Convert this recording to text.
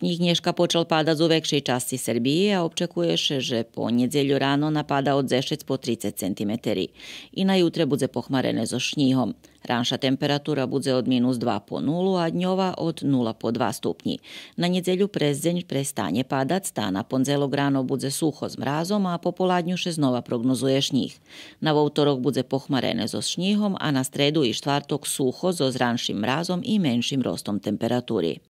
Nješka počal pádať z väčšej časti Srbije, a občakuješ, že po nedeľu rano napada od 10 po 30 cm. I na jutre bude pohmarene so šníhom. Ranša temperatura bude od minus 2 po 0 a dňova od 0 po 2 stupni. Na nedeľu prez prestanje prestane padať, tá na pondelok ráno bude sucho s mrazom, a še znova prognozuje šníh. Na vo bude pohmarene so šníhom a na stredu i štvartok sucho so zranším mrazom i menším rostom temperatúry.